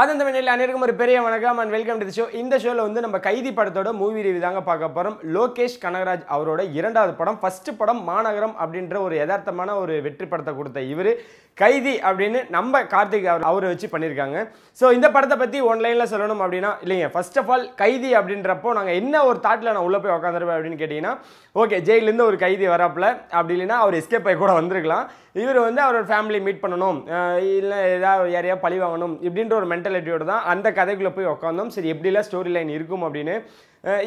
ஆதந்த மணியில் அனைவருக்கும் ஒரு பெரிய வணக்கம் அண்ட் வெல்கம் டு ஷோ இந்த ஷோவில் வந்து நம்ம கைதி படத்தோட மூவி ரிவி தாங்க பார்க்க போகிறோம் லோகேஷ் கனகராஜ் அவரோட இரண்டாவது படம் ஃபஸ்ட்டு படம் மாநகரம் அப்படின்ற ஒரு யதார்த்தமான ஒரு வெற்றி படத்தை கொடுத்த இவர் கைதி அப்படின்னு நம்ம கார்த்திக் அவர் அவரை வச்சு பண்ணியிருக்காங்க ஸோ இந்த படத்தை பற்றி ஒன்லைனில் சொல்லணும் அப்படின்னா இல்லைங்க ஃபர்ஸ்ட் ஆஃப் ஆல் கைதி அப்படின்றப்போ நாங்கள் என்ன ஒரு தாட்டில் நான் உள்ளே போய் உட்காந்துருப்பேன் அப்படின்னு கேட்டிங்கன்னா ஓகே ஜெயிலேருந்து ஒரு கைதி வராப்பில் அப்படி இல்லைன்னா அவர் எஸ்கேப் ஆகி கூட வந்திருக்கலாம் இவர் வந்து அவரோட ஃபேமிலி மீட் பண்ணணும் இல்லை ஏதாவது யாரையா பழி வாங்கணும் இப்படின்ற ஒரு மென்டாலிட்டியோடு தான் அந்த கதைக்குள்ளே போய் உட்காந்தோம் சரி எப்படிலாம் ஸ்டோரி லைன் இருக்கும் அப்படின்னு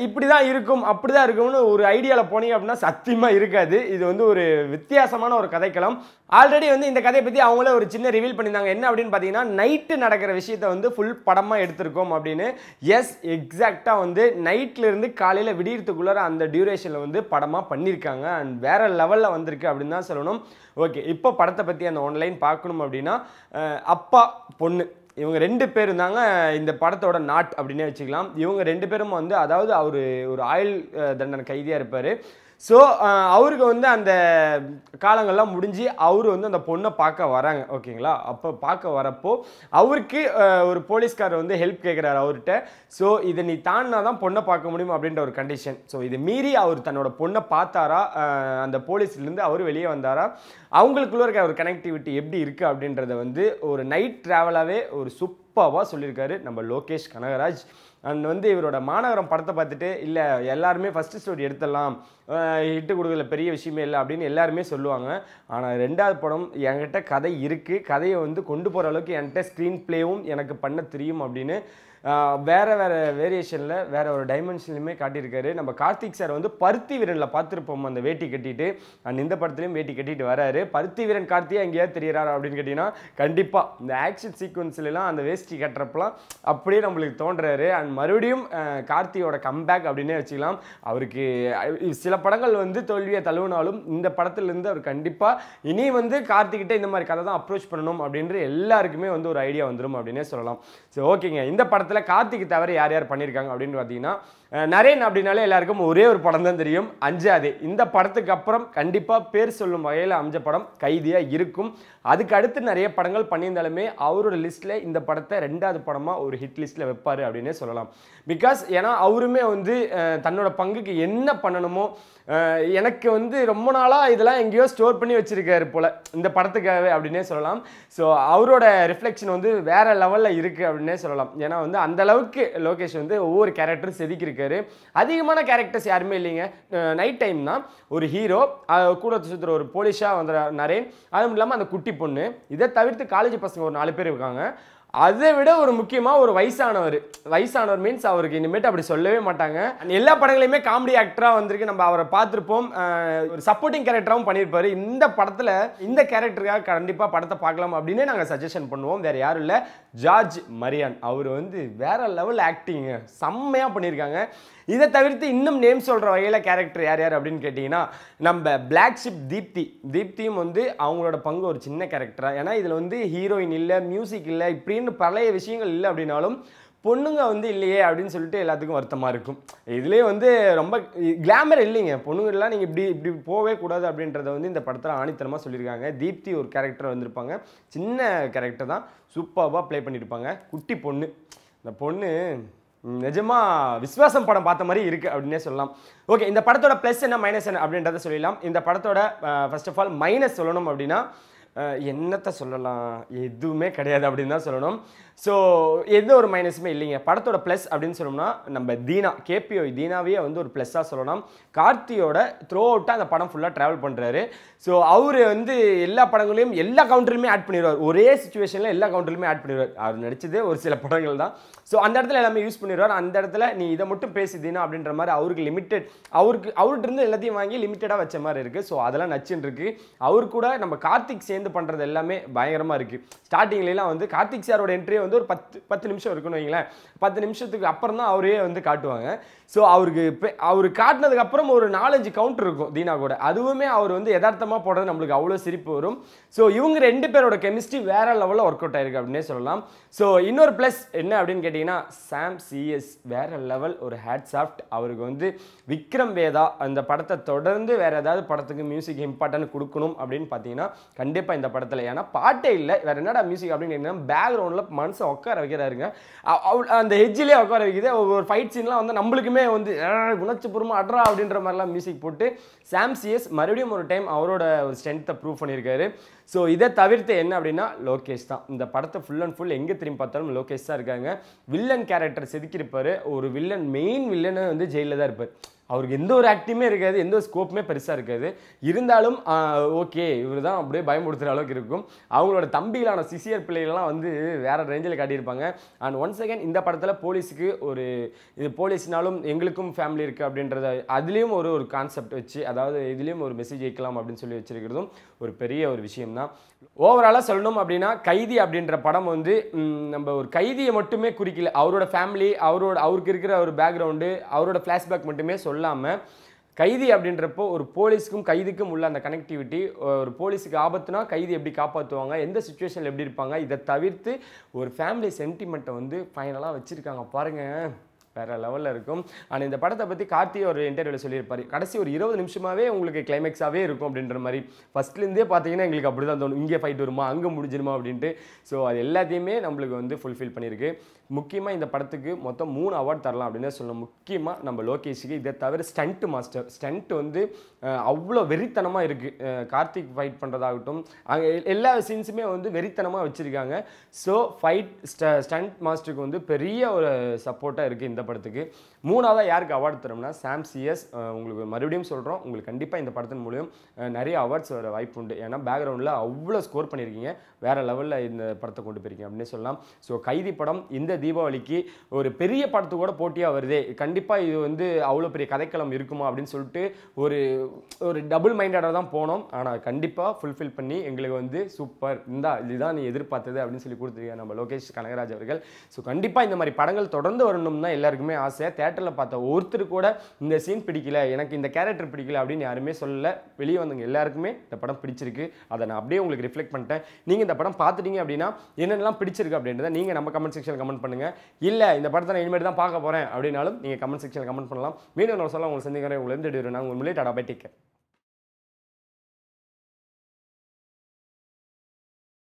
இப்படி தான் இருக்கும் அப்படி தான் இருக்கும்னு ஒரு ஐடியாவில் போனீங்க அப்படின்னா சத்தியமாக இருக்காது இது வந்து ஒரு வித்தியாசமான ஒரு கதைக்களம் ஆல்ரெடி வந்து இந்த கதையை பற்றி அவங்களே ஒரு சின்ன ரிவீல் பண்ணியிருந்தாங்க என்ன அப்படின்னு பார்த்தீங்கன்னா நைட்டு நடக்கிற விஷயத்தை வந்து ஃபுல் படமாக எடுத்திருக்கோம் அப்படின்னு எஸ் எக்ஸாக்டாக வந்து நைட்லேருந்து காலையில் விடியறதுக்குள்ளார அந்த டியூரேஷனில் வந்து படமாக பண்ணியிருக்காங்க அண்ட் வேறு லெவலில் வந்திருக்கு அப்படின்னு தான் சொல்லணும் ஓகே இப்போ படத்தை பற்றி அந்த ஆன்லைன் பார்க்கணும் அப்படின்னா அப்பா பொண்ணு இவங்க ரெண்டு பேர் தாங்க இந்த படத்தோட நாட் அப்படின்னே வச்சுக்கலாம் இவங்க ரெண்டு பேரும் வந்து அதாவது அவர் ஒரு ஆயுள் தண்டனை கைதியாக இருப்பார் ஸோ அவருக்கு வந்து அந்த காலங்கள்லாம் முடிஞ்சு அவர் வந்து அந்த பொண்ணை பார்க்க வராங்க ஓகேங்களா அப்போ பார்க்க வரப்போ அவருக்கு ஒரு போலீஸ்காரர் வந்து ஹெல்ப் கேட்குறாரு அவர்கிட்ட ஸோ இதை நீ தாண்டினா தான் பொண்ணை பார்க்க முடியும் அப்படின்ற ஒரு கண்டிஷன் ஸோ இதை மீறி அவர் தன்னோட பொண்ணை பார்த்தாரா அந்த போலீஸ்லேருந்து அவர் வெளியே வந்தாரா அவங்களுக்குள்ள இருக்க ஒரு கனெக்டிவிட்டி எப்படி இருக்குது அப்படின்றத வந்து ஒரு நைட் ட்ராவலாகவே ஒரு சூப்பராக சொல்லியிருக்காரு நம்ம லோகேஷ் கனகராஜ் அண்ட் வந்து இவரோட மாநகரம் படத்தை பார்த்துட்டு இல்லை எல்லாருமே ஃபஸ்ட்டு ஸ்டோரி எடுத்துடலாம் ஹிட்டு கொடுக்கல பெரிய விஷயமே இல்லை அப்படின்னு எல்லாருமே சொல்லுவாங்க ஆனால் ரெண்டாவது படம் என்கிட்ட கதை இருக்குது கதையை வந்து கொண்டு போகிற அளவுக்கு என்கிட்ட ஸ்க்ரீன் ப்ளேவும் எனக்கு பண்ண தெரியும் அப்படின்னு வேறு வேறு வேரியேஷனில் வேறு ஒரு டைமென்ஷன்லையுமே காட்டியிருக்காரு நம்ம கார்த்திக் சார் வந்து பருத்தி வீரனில் பார்த்துருப்போம் அந்த வேட்டி கட்டிட்டு அண்ட் இந்த படத்துலையும் வேட்டி கட்டிட்டு வராரு பருத்தி வீரன் கார்த்தியாக எங்கேயாவது தெரிகிறார் அப்படின்னு கேட்டிங்கன்னா கண்டிப்பாக இந்த ஆக்ஷன் சீக்வன்ஸ்லாம் அந்த வேஷ்டி கட்டுறப்பெல்லாம் அப்படியே நம்மளுக்கு தோன்றாரு அண்ட் மறுபடியும் கார்த்தியோட கம்பேக் அப்படின்னே வச்சுக்கலாம் அவருக்கு சில படங்கள் வந்து தோல்வியை தழுவினாலும் இந்த படத்துலேருந்து அவர் கண்டிப்பாக இனி வந்து கார்த்திகிட்ட இந்த மாதிரி கதை தான் அப்ரோச் பண்ணணும் அப்படின்ற எல்லாருக்குமே வந்து ஒரு ஐடியா வந்துடும் அப்படின்னே சொல்லலாம் சரி ஓகேங்க இந்த படத்தை படத்தில் கார்த்திக் தவிர யார் யார் பண்ணியிருக்காங்க அப்படின்னு பார்த்தீங்கன்னா நரேன் அப்படின்னாலே எல்லாருக்கும் ஒரே ஒரு படம் தான் தெரியும் அஞ்சாது இந்த படத்துக்கு அப்புறம் கண்டிப்பாக பேர் சொல்லும் வகையில் அமைஞ்ச படம் கைதியாக இருக்கும் அதுக்கு அடுத்து நிறைய படங்கள் பண்ணியிருந்தாலுமே அவரோட லிஸ்ட்டில் இந்த படத்தை ரெண்டாவது படமாக ஒரு ஹிட் லிஸ்ட்டில் வைப்பார் அப்படின்னே சொல்லலாம் பிகாஸ் ஏன்னா அவருமே வந்து தன்னோட பங்குக்கு என்ன பண்ணணுமோ எனக்கு வந்து ரொம்ப நாளாக இதெல்லாம் எங்கேயோ ஸ்டோர் பண்ணி வச்சுருக்காரு போல் இந்த படத்துக்காகவே அப்படின்னே சொல்லலாம் ஸோ அவரோட ரிஃப்ளெக்ஷன் வந்து வேறு லெவலில் இருக்குது அப்படின்னே சொல்லலாம் ஏன்னா வந்து அந்த அளவுக்கு லோகேஷ் வந்து ஒவ்வொரு கேரக்டரும் செதுக்கியிருக்காரு அதிகமான கேரக்டர்ஸ் யாருமே இல்லைங்க நைட் டைம் தான் ஒரு ஹீரோ கூட சுற்றுற ஒரு போலீஷாக வந்துற நரேன் அதுவும் இல்லாமல் அந்த குட்டி பொண்ணு இதை தவிர்த்து காலேஜ் பசங்க ஒரு நாலு பேர் இருக்காங்க அதை விட ஒரு முக்கியமாக ஒரு வயசானவர் வயசானவர் மீன்ஸ் அவருக்கு இனிமேட்டு அப்படி சொல்லவே மாட்டாங்க எல்லா படங்களையுமே காமெடி ஆக்டராக வந்திருக்கு நம்ம அவரை பார்த்துருப்போம் ஒரு சப்போர்ட்டிங் கேரக்டராகவும் பண்ணியிருப்பாரு இந்த படத்தில் இந்த கேரக்டருக்காக கண்டிப்பாக படத்தை பார்க்கலாம் அப்படின்னு நாங்கள் சஜஷன் பண்ணுவோம் வேறு யாரும் இல்லை ஜார்ஜ் மரியான் அவர் வந்து வேற லெவல் ஆக்டிங்க செம்மையாக பண்ணியிருக்காங்க இதை தவிர்த்து இன்னும் நேம் சொல்கிற வகையில் கேரக்டர் யார் யார் அப்படின்னு கேட்டிங்கன்னா நம்ம பிளாக் ஷிப் தீப்தி தீப்தியும் வந்து அவங்களோட பங்கு ஒரு சின்ன கேரக்டராக ஏன்னா இதில் வந்து ஹீரோயின் இல்லை மியூசிக் இல்லை இப்படின்னு அப்படின்னு பழைய விஷயங்கள் இல்லை அப்படின்னாலும் பொண்ணுங்க வந்து இல்லையே அப்படின்னு சொல்லிட்டு எல்லாத்துக்கும் வருத்தமாக இருக்கும் இதுலேயே வந்து ரொம்ப கிளாமர் இல்லைங்க பொண்ணுங்கள்லாம் நீங்கள் இப்படி இப்படி போகவே கூடாது அப்படின்றத வந்து இந்த படத்தில் ஆணித்தனமாக சொல்லியிருக்காங்க தீப்தி ஒரு கேரக்டர் வந்திருப்பாங்க சின்ன கேரக்டர் தான் சூப்பராக ப்ளே பண்ணியிருப்பாங்க குட்டி பொண்ணு இந்த பொண்ணு நிஜமாக விஸ்வாசம் படம் பார்த்த மாதிரி இருக்குது அப்படின்னே சொல்லலாம் ஓகே இந்த படத்தோட ப்ளஸ் என்ன மைனஸ் என்ன அப்படின்றத சொல்லிடலாம் இந்த படத்தோட ஃபர்ஸ்ட் ஆஃப் ஆல் மைனஸ் சொல்லணும் அப்படின்னா என்னத்தை சொல்லலாம் எதுவுமே கிடையாது அப்படின்னு தான் சொல்லணும் ஸோ எந்த ஒரு மைனஸுமே இல்லைங்க படத்தோட ப்ளஸ் அப்படின்னு சொல்லணும்னா நம்ம தீனா கேபிஓ தீனாவே வந்து ஒரு ப்ளஸ்ஸாக சொல்லணும் கார்த்தியோட த்ரோ அவுட்டாக அந்த படம் ஃபுல்லாக ட்ராவல் பண்ணுறாரு ஸோ அவர் வந்து எல்லா படங்களையும் எல்லா கவுண்டருமே ஆட் பண்ணிடுவார் ஒரே சுச்சுவேஷனில் எல்லா கவுண்டருமே ஆட் பண்ணிடுவார் அவர் நடித்ததே ஒரு சில படங்கள் தான் ஸோ அந்த இடத்துல எல்லாமே யூஸ் பண்ணிடுவார் அந்த இடத்துல நீ இதை மட்டும் பேசி தீனா அப்படின்ற மாதிரி அவருக்கு லிமிட்டெட் அவருக்கு அவர்கிட்ட இருந்து எல்லாத்தையும் வாங்கி லிமிட்டடாக வச்ச மாதிரி இருக்குது ஸோ அதெல்லாம் நச்சுன்னு இருக்குது அவர் கூட நம்ம கார்த்திக் சேர்ந்து சேர்ந்து பண்ணுறது எல்லாமே பயங்கரமாக இருக்குது ஸ்டார்டிங்லாம் வந்து கார்த்திக் சாரோட என்ட்ரியே வந்து ஒரு பத்து பத்து நிமிஷம் இருக்குன்னு வைங்களேன் பத்து நிமிஷத்துக்கு அப்புறம் தான் அவரே வந்து காட்டுவாங்க ஸோ அவருக்கு அவர் காட்டினதுக்கப்புறம் ஒரு நாலஞ்சு கவுண்டர் இருக்கும் தீனா கூட அதுவுமே அவர் வந்து யதார்த்தமாக போடுறது நம்மளுக்கு அவ்வளோ சிரிப்பு வரும் ஸோ இவங்க ரெண்டு பேரோட கெமிஸ்ட்ரி வேற லெவலில் ஒர்க் அவுட் ஆயிருக்கு அப்படின்னே சொல்லலாம் ஸோ இன்னொரு ப்ளஸ் என்ன அப்படின்னு கேட்டிங்கன்னா சாம் சிஎஸ் வேற லெவல் ஒரு ஹேட் சாஃப்ட் அவருக்கு வந்து விக்ரம் வேதா அந்த படத்தை தொடர்ந்து வேறு ஏதாவது படத்துக்கு மியூசிக் இம்பார்ட்டன்ட் கொடுக்கணும் அப்படின்னு பார்த்தீங்கன்னா கண்டிப்பாக கண்டிப்பாக இந்த படத்தில் ஏன்னா பாட்டே இல்லை வேறு என்னடா மியூசிக் அப்படின்னு கேட்டீங்கன்னா பேக்ரவுண்டில் மனசை உட்கார வைக்கிறாருங்க அந்த ஹெஜ்ஜிலே உட்கார வைக்கிது ஒரு ஃபைட் சீன்லாம் வந்து நம்மளுக்குமே வந்து உணர்ச்சிபூர்வமாக அட்ரா அப்படின்ற மாதிரிலாம் மியூசிக் போட்டு சாம்சியஸ் மறுபடியும் ஒரு டைம் அவரோட ஒரு ஸ்ட்ரென்த்தை ப்ரூவ் பண்ணியிருக்காரு ஸோ இதை தவிர்த்து என்ன அப்படின்னா லோகேஷ் தான் இந்த படத்தை ஃபுல் அண்ட் ஃபுல் எங்கே திரும்பி பார்த்தாலும் லோகேஷ் தான் இருக்காங்க வில்லன் கேரக்டர் செதுக்கியிருப்பார் ஒரு வில்லன் மெயின் வில்லனு வந்து ஜெயிலில் தான் இருப்பார் அவருக்கு எந்த ஒரு ஆக்டிவுமே இருக்காது எந்த ஒரு ஸ்கோப்புமே பெருசாக இருக்காது இருந்தாலும் ஓகே இவர் தான் அப்படியே பயமுடுத்துகிற அளவுக்கு இருக்கும் அவங்களோட தம்பிகளான சிசியர் பிள்ளைகள்லாம் வந்து வேறு ரேஞ்சில் காட்டியிருப்பாங்க அண்ட் ஒன்ஸ் அகேன் இந்த படத்தில் போலீஸுக்கு ஒரு இது போலீஸ்னாலும் எங்களுக்கும் ஃபேமிலி இருக்குது அப்படின்றத அதுலேயும் ஒரு ஒரு கான்செப்ட் வச்சு அதாவது இதுலேயும் ஒரு மெசேஜ் வைக்கலாம் அப்படின்னு சொல்லி வச்சுருக்கிறதும் ஒரு பெரிய ஒரு விஷயம்தான் ஓவராலாக சொல்லணும் அப்படின்னா கைதி அப்படின்ற படம் வந்து நம்ம ஒரு கைதியை மட்டுமே குறிக்கல அவரோட ஃபேமிலி அவரோட அவருக்கு இருக்கிற ஒரு பேக்ரவுண்டு அவரோட ஃப்ளாஷ்பேக் மட்டுமே சொல்ல சொல்லாமல் கைதி அப்படின்றப்போ ஒரு போலீஸுக்கும் கைதிக்கும் உள்ள அந்த கனெக்டிவிட்டி ஒரு போலீஸுக்கு ஆபத்துனா கைதி எப்படி காப்பாற்றுவாங்க எந்த சுச்சுவேஷனில் எப்படி இருப்பாங்க இதை தவிர்த்து ஒரு ஃபேமிலி சென்டிமெண்ட்டை வந்து ஃபைனலாக வச்சுருக்காங்க பாருங்கள் வேறு லெவலில் இருக்கும் ஆனால் இந்த படத்தை பற்றி கார்த்தி ஒரு இன்டர்வியூவில் சொல்லியிருப்பார் கடைசி ஒரு இருபது நிமிஷமாகவே உங்களுக்கு கிளைமேக்ஸாகவே இருக்கும் அப்படின்ற மாதிரி ஃபஸ்ட்லேருந்தே பார்த்தீங்கன்னா எங்களுக்கு அப்படி தான் தோணும் இங்கே ஃபைட் வருமா அங்கே முடிஞ்சிருமா அப்படின்ட்டு ஸோ அது எல்லாத்தையுமே நம்மளுக்கு வந்து ஃபுல்ஃபில் பண்ணியிருக்கு முக்கியமாக இந்த படத்துக்கு மொத்தம் மூணு அவார்ட் தரலாம் அப்படின்னு சொல்லணும் முக்கியமாக நம்ம லோகேஷுக்கு இதை தவிர ஸ்டண்ட் மாஸ்டர் ஸ்டண்ட் வந்து அவ்வளோ வெறித்தனமாக இருக்குது கார்த்திக் ஃபைட் பண்ணுறதாகட்டும் அங்கே எல்லா சீன்ஸுமே வந்து வெறித்தனமாக வச்சுருக்காங்க ஸோ ஃபைட் ஸ்ட ஸ்டண்ட் மாஸ்டருக்கு வந்து பெரிய ஒரு சப்போர்ட்டாக இருக்குது இந்த படத்துக்கு மூணாவதாக யாருக்கு அவார்டு தரோம்னா சாம் சிஎஸ் உங்களுக்கு மறுபடியும் சொல்கிறோம் உங்களுக்கு கண்டிப்பாக இந்த படத்தின் மூலியம் நிறைய அவார்ட்ஸ் வர வாய்ப்பு உண்டு ஏன்னா பேக்ரவுண்டில் அவ்வளோ ஸ்கோர் பண்ணியிருக்கீங்க வேறு லெவலில் இந்த படத்தை கொண்டு போயிருக்கீங்க அப்படின்னு சொல்லலாம் ஸோ கைதி படம் இந்த தீபாவளிக்கு ஒரு பெரிய படத்து கூட போட்டியாக வருதே கண்டிப்பாக இது வந்து அவ்வளோ பெரிய கதைக்களம் இருக்குமா அப்படின்னு சொல்லிட்டு ஒரு ஒரு டபுள் மைண்டடாக தான் போனோம் ஆனால் கண்டிப்பாக ஃபுல்ஃபில் பண்ணி எங்களுக்கு வந்து சூப்பர் இந்தா இதுதான் நீ எதிர்பார்த்தது அப்படின்னு சொல்லி கொடுத்துருக்கேன் நம்ம லோகேஷ் கனகராஜ் அவர்கள் ஸோ கண்டிப்பாக இந்த மாதிரி படங்கள் தொடர்ந்து வரணும்னா எல்லாரும் எல்லாருக்குமே ஆசை தேட்டரில் பார்த்த ஒருத்தர் கூட இந்த சீன் பிடிக்கல எனக்கு இந்த கேரக்டர் பிடிக்கல அப்படின்னு யாருமே சொல்லல வெளியே வந்தவங்க எல்லாருக்குமே இந்த படம் பிடிச்சிருக்கு அதை நான் அப்படியே உங்களுக்கு ரிஃப்ளெக்ட் பண்ணிட்டேன் நீங்கள் இந்த படம் பார்த்துட்டீங்க அப்படின்னா என்னென்னலாம் பிடிச்சிருக்கு அப்படின்றத நீங்கள் நம்ம கமெண்ட் செக்ஷன் கமெண்ட் பண்ணுங்கள் இல்லை இந்த படத்தை நான் இனிமேல் தான் பார்க்க போகிறேன் அப்படின்னாலும் நீங்கள் கமெண்ட் செக்ஷன் கமெண்ட் பண்ணலாம் மீண்டும் நான் சொல்ல உங்களுக்கு சந்திக்கிறேன் உங்களுக்கு நான் உங்களுக்கு முன்னாடி டாடா பை டேக்